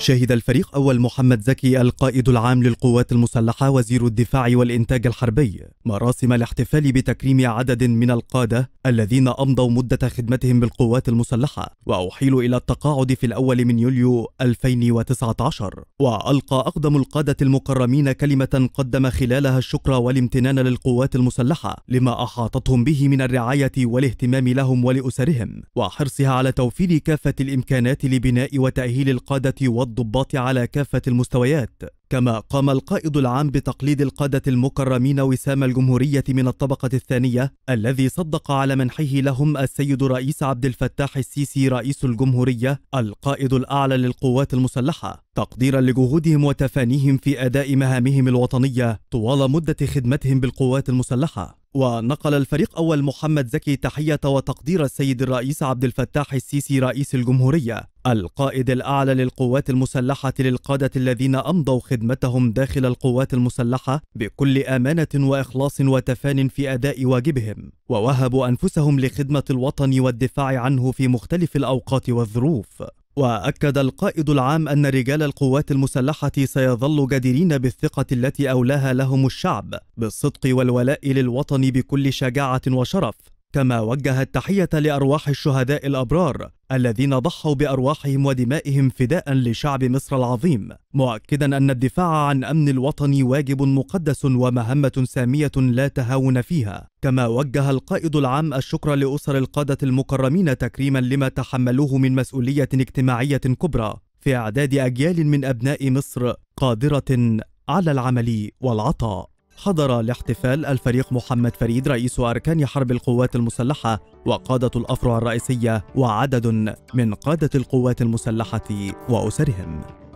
شهد الفريق أول محمد زكي القائد العام للقوات المسلحة وزير الدفاع والإنتاج الحربي مراسم الاحتفال بتكريم عدد من القادة الذين أمضوا مدة خدمتهم بالقوات المسلحة وأحيلوا إلى التقاعد في الأول من يوليو 2019 وألقى أقدم القادة المكرمين كلمة قدم خلالها الشكر والامتنان للقوات المسلحة لما أحاطتهم به من الرعاية والاهتمام لهم ولأسرهم وحرصها على توفير كافة الإمكانات لبناء وتأهيل القادة وضع والضباط على كافة المستويات كما قام القائد العام بتقليد القادة المكرمين وسام الجمهورية من الطبقة الثانية الذي صدق على منحه لهم السيد رئيس عبد الفتاح السيسي رئيس الجمهورية القائد الأعلى للقوات المسلحة تقديرا لجهودهم وتفانيهم في أداء مهامهم الوطنية طوال مدة خدمتهم بالقوات المسلحة ونقل الفريق أول محمد زكي تحية وتقدير السيد الرئيس عبد الفتاح السيسي رئيس الجمهورية القائد الأعلى للقوات المسلحة للقادة الذين أمضوا خدمتهم داخل القوات المسلحة بكل أمانة وإخلاص وتفان في أداء واجبهم ووهبوا أنفسهم لخدمة الوطن والدفاع عنه في مختلف الأوقات والظروف وأكد القائد العام أن رجال القوات المسلحة سيظلوا جديرين بالثقة التي أولاها لهم الشعب بالصدق والولاء للوطن بكل شجاعة وشرف كما وجه التحية لأرواح الشهداء الأبرار الذين ضحوا بأرواحهم ودمائهم فداء لشعب مصر العظيم مؤكدا أن الدفاع عن أمن الوطن واجب مقدس ومهمة سامية لا تهاون فيها كما وجه القائد العام الشكر لأسر القادة المكرمين تكريما لما تحملوه من مسؤولية اجتماعية كبرى في إعداد أجيال من أبناء مصر قادرة على العمل والعطاء حضر الاحتفال الفريق محمد فريد رئيس أركان حرب القوات المسلحة وقادة الأفرع الرئيسية وعدد من قادة القوات المسلحة وأسرهم